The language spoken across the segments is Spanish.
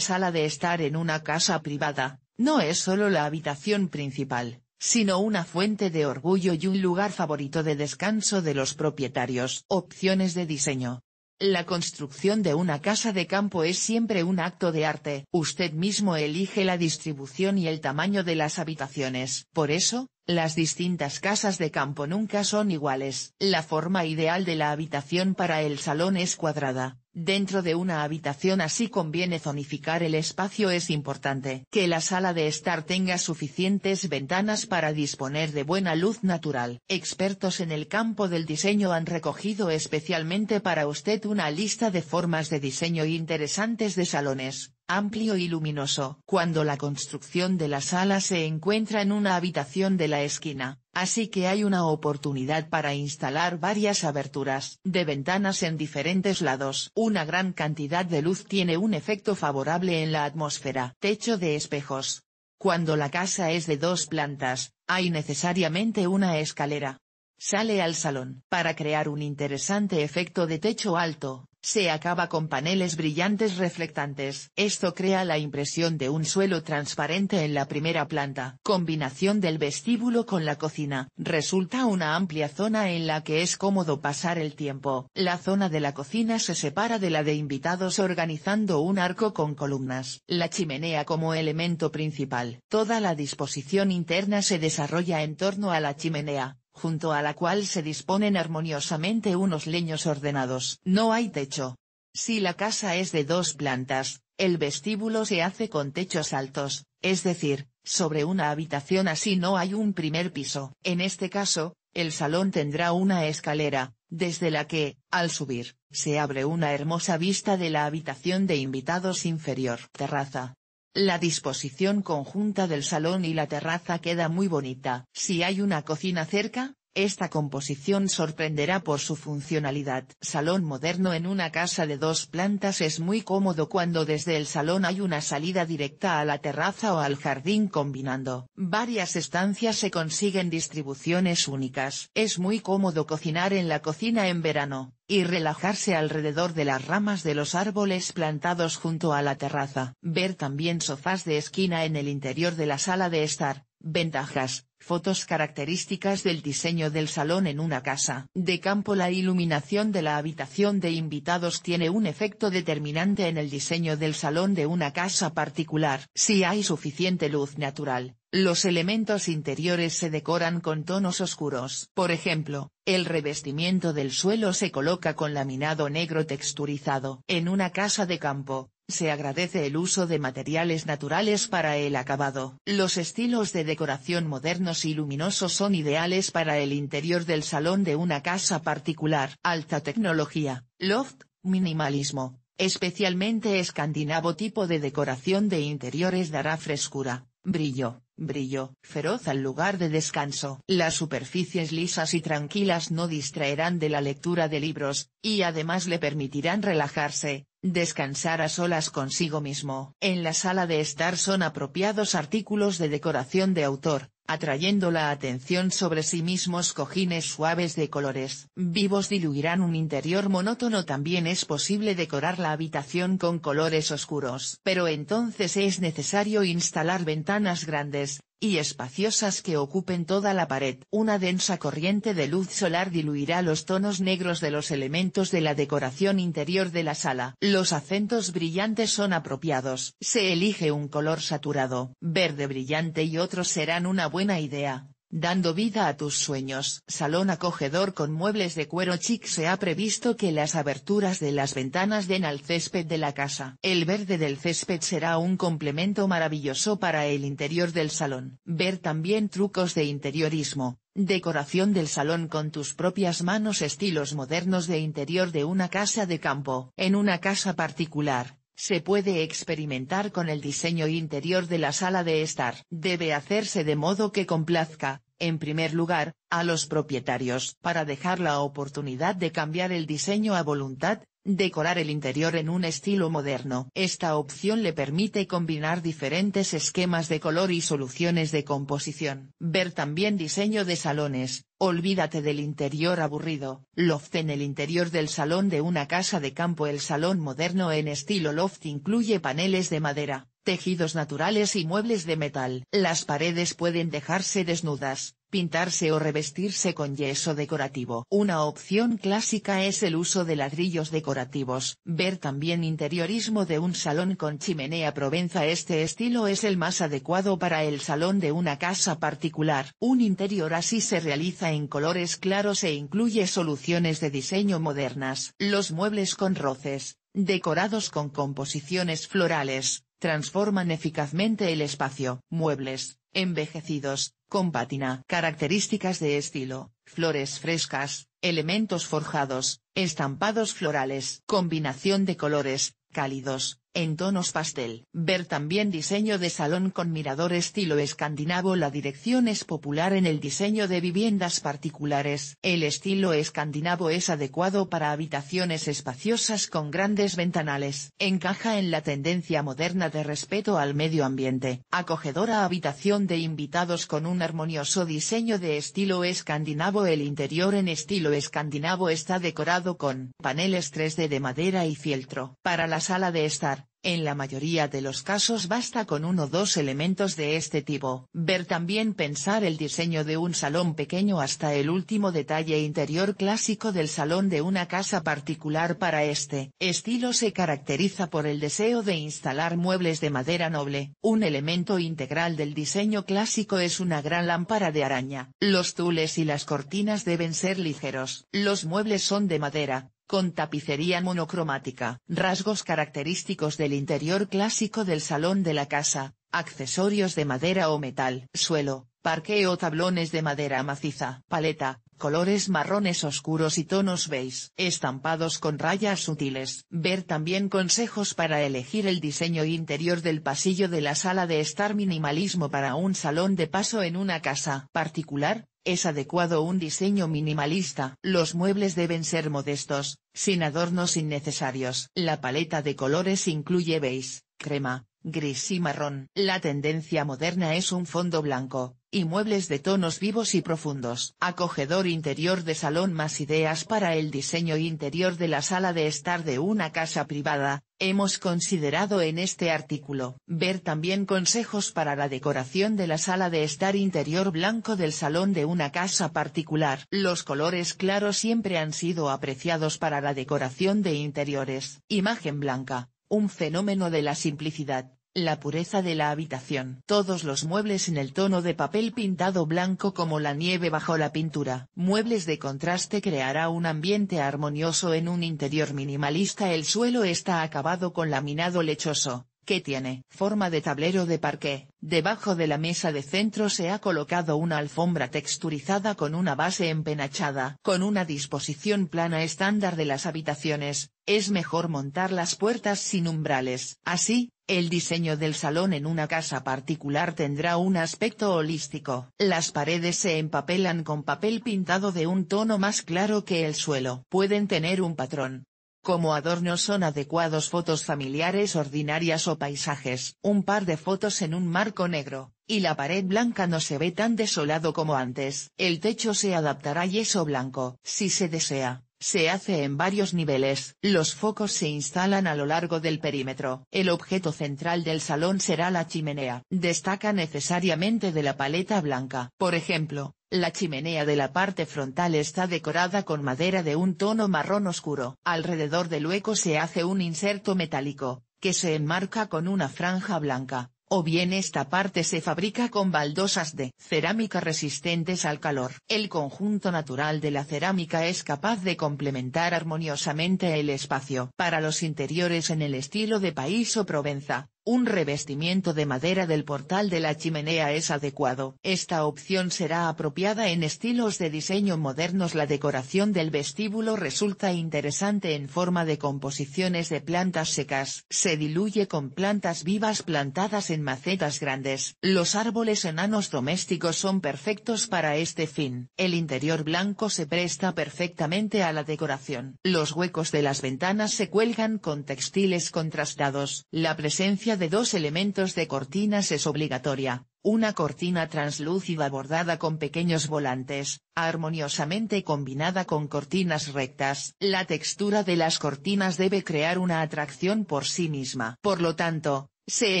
sala de estar en una casa privada, no es solo la habitación principal, sino una fuente de orgullo y un lugar favorito de descanso de los propietarios. Opciones de diseño. La construcción de una casa de campo es siempre un acto de arte. Usted mismo elige la distribución y el tamaño de las habitaciones. Por eso, las distintas casas de campo nunca son iguales. La forma ideal de la habitación para el salón es cuadrada, Dentro de una habitación así conviene zonificar el espacio es importante que la sala de estar tenga suficientes ventanas para disponer de buena luz natural. Expertos en el campo del diseño han recogido especialmente para usted una lista de formas de diseño interesantes de salones, amplio y luminoso. Cuando la construcción de la sala se encuentra en una habitación de la esquina, así que hay una oportunidad para instalar varias aberturas de ventanas en diferentes lados. Una gran cantidad de luz tiene un efecto favorable en la atmósfera. Techo de espejos. Cuando la casa es de dos plantas, hay necesariamente una escalera. Sale al salón. Para crear un interesante efecto de techo alto, se acaba con paneles brillantes reflectantes. Esto crea la impresión de un suelo transparente en la primera planta. Combinación del vestíbulo con la cocina. Resulta una amplia zona en la que es cómodo pasar el tiempo. La zona de la cocina se separa de la de invitados organizando un arco con columnas. La chimenea como elemento principal. Toda la disposición interna se desarrolla en torno a la chimenea, junto a la cual se disponen armoniosamente unos leños ordenados. No hay techo. Si la casa es de dos plantas, el vestíbulo se hace con techos altos, es decir, sobre una habitación así no hay un primer piso. En este caso, el salón tendrá una escalera, desde la que, al subir, se abre una hermosa vista de la habitación de invitados inferior. Terraza. La disposición conjunta del salón y la terraza queda muy bonita. Si hay una cocina cerca, esta composición sorprenderá por su funcionalidad. Salón moderno en una casa de dos plantas es muy cómodo cuando desde el salón hay una salida directa a la terraza o al jardín combinando. Varias estancias se consiguen distribuciones únicas. Es muy cómodo cocinar en la cocina en verano, y relajarse alrededor de las ramas de los árboles plantados junto a la terraza. Ver también sofás de esquina en el interior de la sala de estar Ventajas, fotos características del diseño del salón en una casa de campo La iluminación de la habitación de invitados tiene un efecto determinante en el diseño del salón de una casa particular. Si hay suficiente luz natural, los elementos interiores se decoran con tonos oscuros. Por ejemplo, el revestimiento del suelo se coloca con laminado negro texturizado. En una casa de campo, se agradece el uso de materiales naturales para el acabado. Los estilos de decoración modernos y luminosos son ideales para el interior del salón de una casa particular. Alta tecnología, loft, minimalismo, especialmente escandinavo tipo de decoración de interiores dará frescura, brillo, brillo, feroz al lugar de descanso. Las superficies lisas y tranquilas no distraerán de la lectura de libros, y además le permitirán relajarse, Descansar a solas consigo mismo. En la sala de estar son apropiados artículos de decoración de autor, atrayendo la atención sobre sí mismos cojines suaves de colores. Vivos diluirán un interior monótono también es posible decorar la habitación con colores oscuros. Pero entonces es necesario instalar ventanas grandes, y espaciosas que ocupen toda la pared. Una densa corriente de luz solar diluirá los tonos negros de los elementos de la decoración interior de la sala. Los acentos brillantes son apropiados. Se elige un color saturado. Verde brillante y otros serán una buena idea dando vida a tus sueños. Salón acogedor con muebles de cuero chic se ha previsto que las aberturas de las ventanas den al césped de la casa. El verde del césped será un complemento maravilloso para el interior del salón. Ver también trucos de interiorismo, Decoración del salón con tus propias manos Estilos modernos de interior de una casa de campo. En una casa particular, se puede experimentar con el diseño interior de la sala de estar. Debe hacerse de modo que complazca, en primer lugar, a los propietarios para dejar la oportunidad de cambiar el diseño a voluntad, decorar el interior en un estilo moderno. Esta opción le permite combinar diferentes esquemas de color y soluciones de composición. Ver también diseño de salones, olvídate del interior aburrido. Loft en el interior del salón de una casa de campo El salón moderno en estilo loft incluye paneles de madera, tejidos naturales y muebles de metal. Las paredes pueden dejarse desnudas, pintarse o revestirse con yeso decorativo. Una opción clásica es el uso de ladrillos decorativos. Ver también interiorismo de un salón con chimenea provenza. Este estilo es el más adecuado para el salón de una casa particular. Un interior así se realiza en colores claros e incluye soluciones de diseño modernas. Los muebles con roces, decorados con composiciones florales, transforman eficazmente el espacio, muebles, envejecidos, con pátina. Características de estilo, flores frescas, elementos forjados, estampados florales, combinación de colores, cálidos, en tonos pastel. Ver también diseño de salón con mirador estilo escandinavo La dirección es popular en el diseño de viviendas particulares. El estilo escandinavo es adecuado para habitaciones espaciosas con grandes ventanales. Encaja en la tendencia moderna de respeto al medio ambiente. Acogedora habitación de invitados con un armonioso diseño de estilo escandinavo El interior en estilo escandinavo está decorado con paneles 3D de madera y fieltro. Para la sala de estar en la mayoría de los casos basta con uno o dos elementos de este tipo. Ver también pensar el diseño de un salón pequeño hasta el último detalle interior clásico del salón de una casa particular para este estilo se caracteriza por el deseo de instalar muebles de madera noble. Un elemento integral del diseño clásico es una gran lámpara de araña. Los tules y las cortinas deben ser ligeros. Los muebles son de madera, con tapicería monocromática, rasgos característicos del interior clásico del salón de la casa, accesorios de madera o metal, suelo, parque o tablones de madera maciza, paleta, colores marrones oscuros y tonos beige, estampados con rayas sutiles. Ver también consejos para elegir el diseño interior del pasillo de la sala de estar minimalismo para un salón de paso en una casa particular, es adecuado un diseño minimalista. Los muebles deben ser modestos, sin adornos innecesarios. La paleta de colores incluye beige, crema, Gris y marrón. La tendencia moderna es un fondo blanco, y muebles de tonos vivos y profundos. Acogedor interior de salón más ideas para el diseño interior de la sala de estar de una casa privada, hemos considerado en este artículo. Ver también consejos para la decoración de la sala de estar interior blanco del salón de una casa particular. Los colores claros siempre han sido apreciados para la decoración de interiores. Imagen blanca un fenómeno de la simplicidad, la pureza de la habitación. Todos los muebles en el tono de papel pintado blanco como la nieve bajo la pintura. Muebles de contraste creará un ambiente armonioso en un interior minimalista. El suelo está acabado con laminado lechoso, que tiene forma de tablero de parqué. Debajo de la mesa de centro se ha colocado una alfombra texturizada con una base empenachada. Con una disposición plana estándar de las habitaciones, es mejor montar las puertas sin umbrales. Así, el diseño del salón en una casa particular tendrá un aspecto holístico. Las paredes se empapelan con papel pintado de un tono más claro que el suelo. Pueden tener un patrón, como adorno son adecuados fotos familiares ordinarias o paisajes. Un par de fotos en un marco negro, y la pared blanca no se ve tan desolado como antes. El techo se adaptará a yeso blanco, si se desea. Se hace en varios niveles, los focos se instalan a lo largo del perímetro. El objeto central del salón será la chimenea. Destaca necesariamente de la paleta blanca. Por ejemplo, la chimenea de la parte frontal está decorada con madera de un tono marrón oscuro. Alrededor del hueco se hace un inserto metálico, que se enmarca con una franja blanca o bien esta parte se fabrica con baldosas de cerámica resistentes al calor. El conjunto natural de la cerámica es capaz de complementar armoniosamente el espacio. Para los interiores en el estilo de país o Provenza, un revestimiento de madera del portal de la chimenea es adecuado. Esta opción será apropiada en estilos de diseño modernos. La decoración del vestíbulo resulta interesante en forma de composiciones de plantas secas. Se diluye con plantas vivas plantadas en macetas grandes. Los árboles enanos domésticos son perfectos para este fin. El interior blanco se presta perfectamente a la decoración. Los huecos de las ventanas se cuelgan con textiles contrastados. La presencia de dos elementos de cortinas es obligatoria, una cortina translúcida bordada con pequeños volantes, armoniosamente combinada con cortinas rectas. La textura de las cortinas debe crear una atracción por sí misma. Por lo tanto, se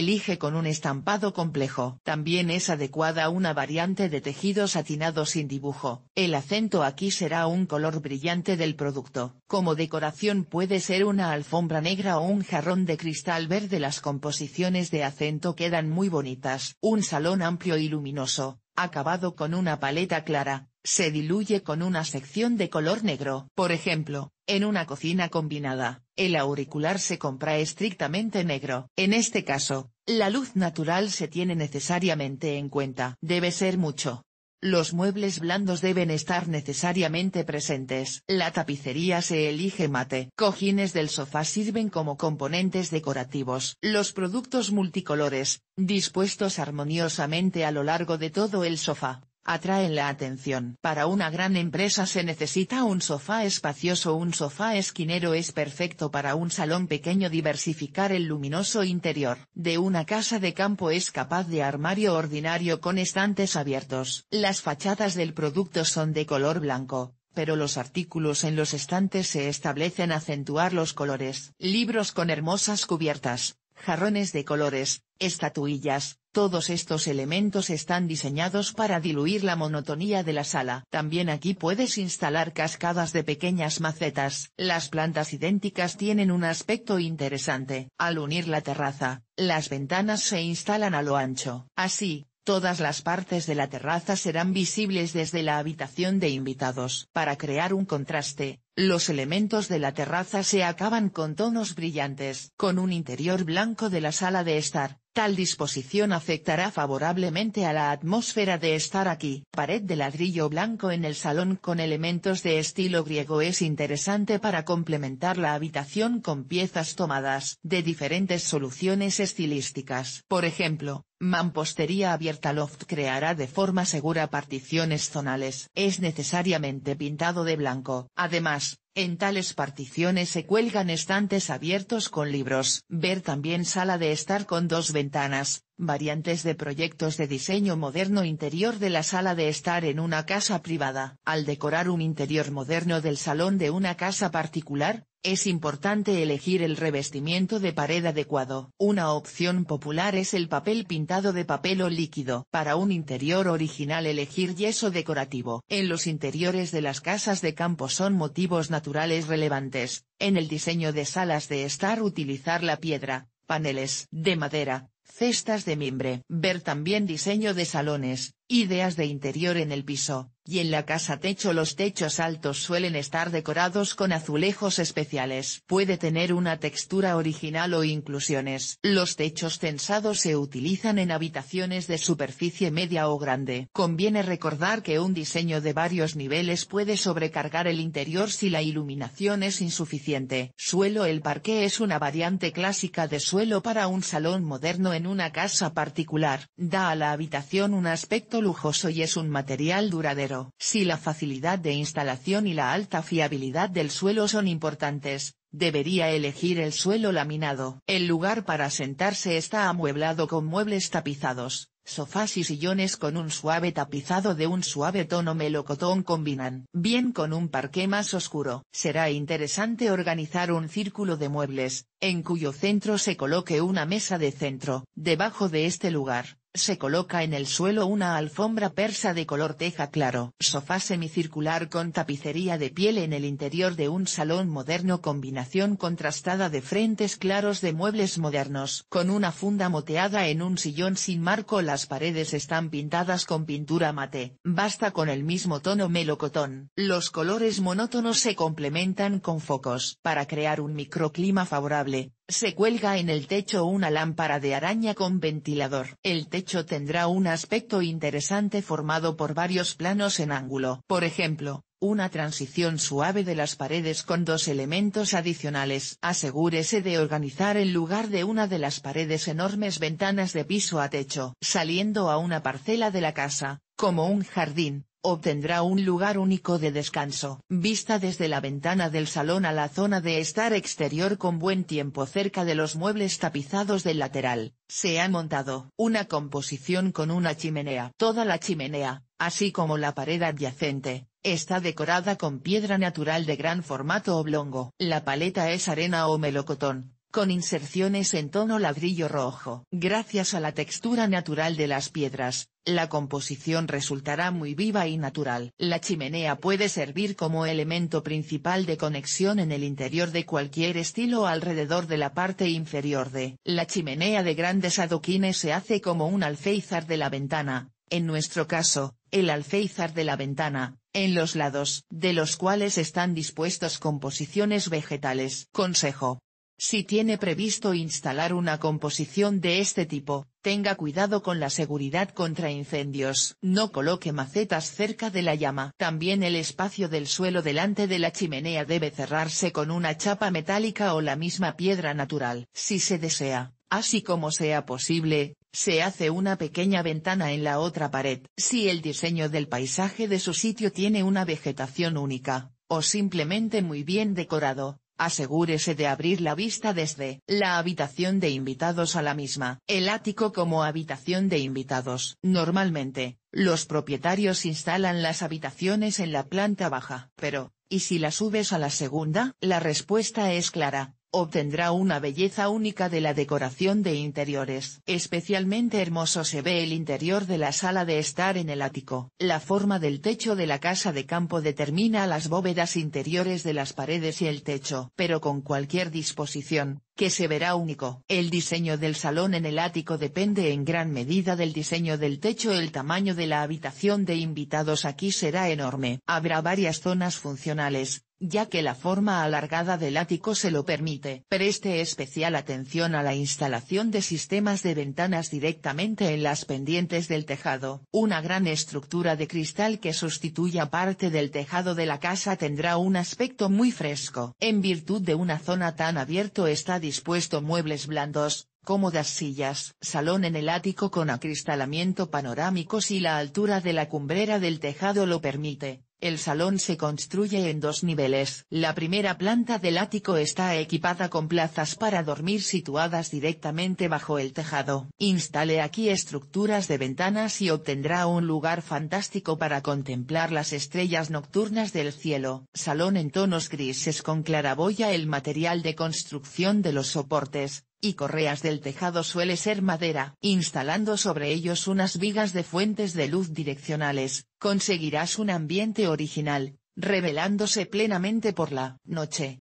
elige con un estampado complejo. También es adecuada una variante de tejido satinado sin dibujo. El acento aquí será un color brillante del producto. Como decoración puede ser una alfombra negra o un jarrón de cristal verde. Las composiciones de acento quedan muy bonitas. Un salón amplio y luminoso, acabado con una paleta clara, se diluye con una sección de color negro. Por ejemplo, en una cocina combinada, el auricular se compra estrictamente negro. En este caso, la luz natural se tiene necesariamente en cuenta. Debe ser mucho. Los muebles blandos deben estar necesariamente presentes. La tapicería se elige mate. Cojines del sofá sirven como componentes decorativos. Los productos multicolores, dispuestos armoniosamente a lo largo de todo el sofá, atraen la atención. Para una gran empresa se necesita un sofá espacioso. Un sofá esquinero es perfecto para un salón pequeño. Diversificar el luminoso interior de una casa de campo es capaz de armario ordinario con estantes abiertos. Las fachadas del producto son de color blanco, pero los artículos en los estantes se establecen acentuar los colores. Libros con hermosas cubiertas, jarrones de colores, estatuillas, todos estos elementos están diseñados para diluir la monotonía de la sala. También aquí puedes instalar cascadas de pequeñas macetas. Las plantas idénticas tienen un aspecto interesante. Al unir la terraza, las ventanas se instalan a lo ancho. Así, Todas las partes de la terraza serán visibles desde la habitación de invitados. Para crear un contraste, los elementos de la terraza se acaban con tonos brillantes. Con un interior blanco de la sala de estar, tal disposición afectará favorablemente a la atmósfera de estar aquí. Pared de ladrillo blanco en el salón con elementos de estilo griego es interesante para complementar la habitación con piezas tomadas de diferentes soluciones estilísticas. Por ejemplo, Mampostería abierta loft creará de forma segura particiones zonales. Es necesariamente pintado de blanco. Además, en tales particiones se cuelgan estantes abiertos con libros. Ver también sala de estar con dos ventanas, variantes de proyectos de diseño moderno interior de la sala de estar en una casa privada. Al decorar un interior moderno del salón de una casa particular, es importante elegir el revestimiento de pared adecuado. Una opción popular es el papel pintado de papel o líquido. Para un interior original elegir yeso decorativo. En los interiores de las casas de campo son motivos naturales relevantes. En el diseño de salas de estar utilizar la piedra, paneles de madera, cestas de mimbre. Ver también diseño de salones, Ideas de interior en el piso, y en la casa techo los techos altos suelen estar decorados con azulejos especiales. Puede tener una textura original o inclusiones. Los techos tensados se utilizan en habitaciones de superficie media o grande. Conviene recordar que un diseño de varios niveles puede sobrecargar el interior si la iluminación es insuficiente. Suelo El parque es una variante clásica de suelo para un salón moderno en una casa particular. Da a la habitación un aspecto lujoso y es un material duradero. Si la facilidad de instalación y la alta fiabilidad del suelo son importantes, debería elegir el suelo laminado. El lugar para sentarse está amueblado con muebles tapizados, sofás y sillones con un suave tapizado de un suave tono melocotón combinan bien con un parqué más oscuro. Será interesante organizar un círculo de muebles, en cuyo centro se coloque una mesa de centro. Debajo de este lugar, se coloca en el suelo una alfombra persa de color teja claro. Sofá semicircular con tapicería de piel en el interior de un salón moderno combinación contrastada de frentes claros de muebles modernos. Con una funda moteada en un sillón sin marco las paredes están pintadas con pintura mate. Basta con el mismo tono melocotón. Los colores monótonos se complementan con focos. Para crear un microclima favorable, se cuelga en el techo una lámpara de araña con ventilador. El techo tendrá un aspecto interesante formado por varios planos en ángulo. Por ejemplo, una transición suave de las paredes con dos elementos adicionales. Asegúrese de organizar el lugar de una de las paredes enormes ventanas de piso a techo, saliendo a una parcela de la casa, como un jardín, obtendrá un lugar único de descanso. Vista desde la ventana del salón a la zona de estar exterior con buen tiempo cerca de los muebles tapizados del lateral, se ha montado una composición con una chimenea. Toda la chimenea, así como la pared adyacente, está decorada con piedra natural de gran formato oblongo. La paleta es arena o melocotón, con inserciones en tono ladrillo rojo. Gracias a la textura natural de las piedras, la composición resultará muy viva y natural. La chimenea puede servir como elemento principal de conexión en el interior de cualquier estilo alrededor de la parte inferior de la chimenea de grandes adoquines se hace como un alféizar de la ventana, en nuestro caso, el alféizar de la ventana, en los lados de los cuales están dispuestos composiciones vegetales. Consejo. Si tiene previsto instalar una composición de este tipo, tenga cuidado con la seguridad contra incendios. No coloque macetas cerca de la llama. También el espacio del suelo delante de la chimenea debe cerrarse con una chapa metálica o la misma piedra natural. Si se desea, así como sea posible, se hace una pequeña ventana en la otra pared. Si el diseño del paisaje de su sitio tiene una vegetación única, o simplemente muy bien decorado, asegúrese de abrir la vista desde la habitación de invitados a la misma. El ático como habitación de invitados. Normalmente, los propietarios instalan las habitaciones en la planta baja. Pero, ¿y si la subes a la segunda? La respuesta es clara, obtendrá una belleza única de la decoración de interiores. Especialmente hermoso se ve el interior de la sala de estar en el ático. La forma del techo de la casa de campo determina las bóvedas interiores de las paredes y el techo. Pero con cualquier disposición, que se verá único. El diseño del salón en el ático depende en gran medida del diseño del techo. El tamaño de la habitación de invitados aquí será enorme. Habrá varias zonas funcionales, ya que la forma alargada del ático se lo permite. Preste especial atención a la instalación de sistemas de ventanas directamente en las pendientes del tejado. Una gran estructura de cristal que sustituya parte del tejado de la casa tendrá un aspecto muy fresco. En virtud de una zona tan abierto está dispuesto muebles blandos, cómodas sillas, salón en el ático con acristalamiento panorámico y la altura de la cumbrera del tejado lo permite, el salón se construye en dos niveles. La primera planta del ático está equipada con plazas para dormir situadas directamente bajo el tejado. Instale aquí estructuras de ventanas y obtendrá un lugar fantástico para contemplar las estrellas nocturnas del cielo. Salón en tonos grises con claraboya el material de construcción de los soportes, y correas del tejado suele ser madera. Instalando sobre ellos unas vigas de fuentes de luz direccionales, conseguirás un ambiente original, revelándose plenamente por la noche.